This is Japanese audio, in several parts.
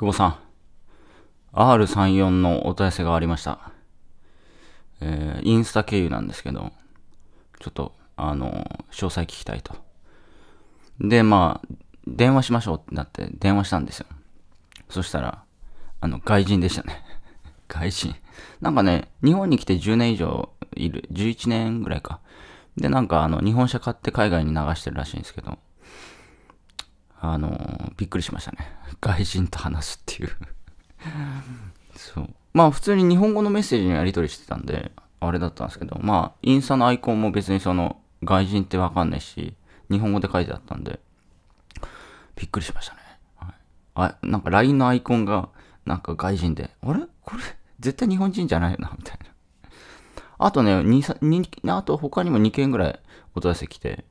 久保さん、R34 のお問い合わせがありました。えー、インスタ経由なんですけど、ちょっと、あの詳細聞きたいと。で、まあ、電話しましょうってなって電話したんですよ。そしたら、あの、外人でしたね。外人。なんかね、日本に来て10年以上いる、11年ぐらいか。で、なんかあの、日本車買って海外に流してるらしいんですけど、あのー、びっくりしましたね。外人と話すっていうそう。まあ普通に日本語のメッセージのやり取りしてたんで、あれだったんですけど、まあインスタのアイコンも別にその外人ってわかんないし、日本語で書いてあったんで、びっくりしましたね。はい、あなんか LINE のアイコンがなんか外人で、あれこれ絶対日本人じゃないよな、みたいな。あとね、2、あと他にも2件ぐらいお問い合わせ来て、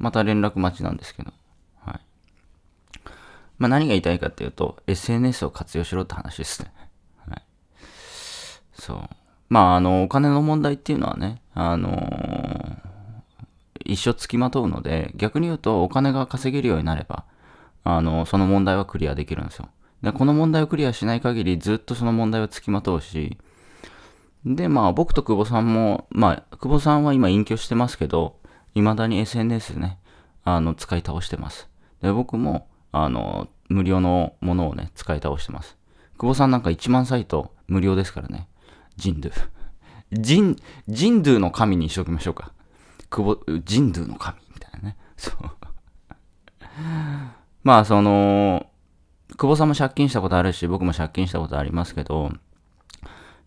また連絡待ちなんですけど、まあ、何が言いたいかっていうと、SNS を活用しろって話ですね。はい。そう。まあ、あの、お金の問題っていうのはね、あのー、一生付きまとうので、逆に言うとお金が稼げるようになれば、あの、その問題はクリアできるんですよ。で、この問題をクリアしない限りずっとその問題はつきまとうし、で、まあ僕と久保さんも、まあ久保さんは今隠居してますけど、未だに SNS ね、あの、使い倒してます。で、僕も、あの、無料のものをね、使い倒してます。久保さんなんか1万サイト無料ですからね。ジンドゥ。ジン、ジンドゥの神にしときましょうか。久保、ジンドゥの神みたいなね。そう。まあ、その、久保さんも借金したことあるし、僕も借金したことありますけど、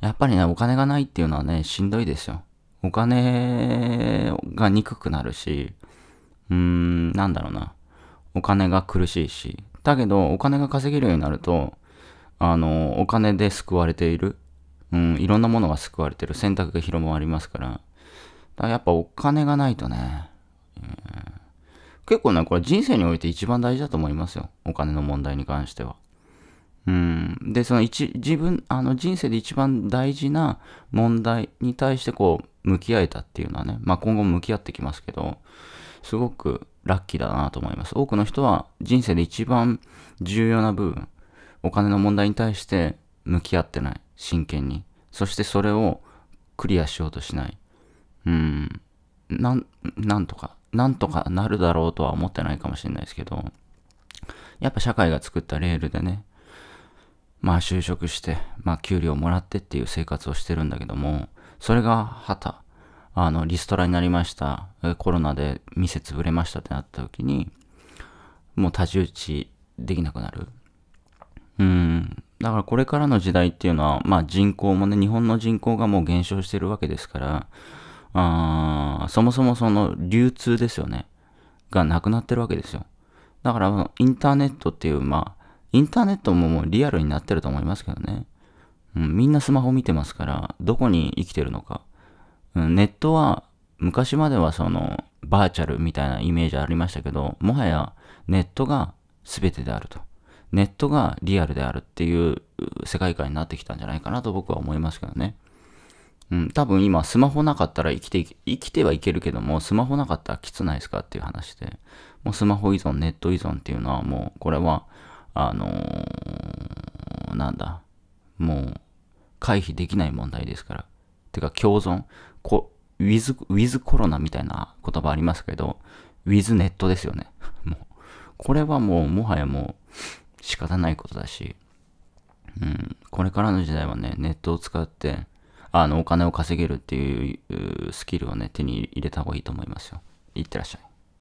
やっぱりね、お金がないっていうのはね、しんどいですよ。お金が憎くなるし、うーん、なんだろうな。お金が苦しいし、だけどお金が稼げるようになると、あの、お金で救われている。うん、いろんなものが救われている。選択が広まりますから。だからやっぱお金がないとね、えー、結構ね、これ人生において一番大事だと思いますよ。お金の問題に関しては。うん。で、その一、自分、あの人生で一番大事な問題に対してこう、向き合えたっていうのはね、まあ今後も向き合ってきますけど、すごくラッキーだなと思います。多くの人は人生で一番重要な部分、お金の問題に対して向き合ってない。真剣に。そしてそれをクリアしようとしない。うん。なん、なんとか、なんとかなるだろうとは思ってないかもしれないですけど、やっぱ社会が作ったレールでね、まあ就職して、まあ給料もらってっていう生活をしてるんだけども、それが旗、あの、リストラになりました、コロナで店潰れましたってなった時に、もう太刀打ちできなくなる。うん。だからこれからの時代っていうのは、まあ人口もね、日本の人口がもう減少してるわけですから、あそもそもその流通ですよね。がなくなってるわけですよ。だからインターネットっていう、まあ、インターネットももうリアルになってると思いますけどね。うん、みんなスマホ見てますから、どこに生きてるのか。ネットは昔まではそのバーチャルみたいなイメージありましたけど、もはやネットが全てであると。ネットがリアルであるっていう世界観になってきたんじゃないかなと僕は思いますけどね。うん、多分今スマホなかったら生きて、生きてはいけるけども、スマホなかったらきつないですかっていう話で、もうスマホ依存、ネット依存っていうのはもう、これは、あのー、なんだ、もう回避できない問題ですから。ていうか共存、こウィズ、ウィズコロナみたいな言葉ありますけど、ウィズネットですよね。もう、これはもう、もはやもう、仕方ないことだし、うん、これからの時代はね、ネットを使って、あの、お金を稼げるっていうスキルをね、手に入れた方がいいと思いますよ。いってらっしゃい。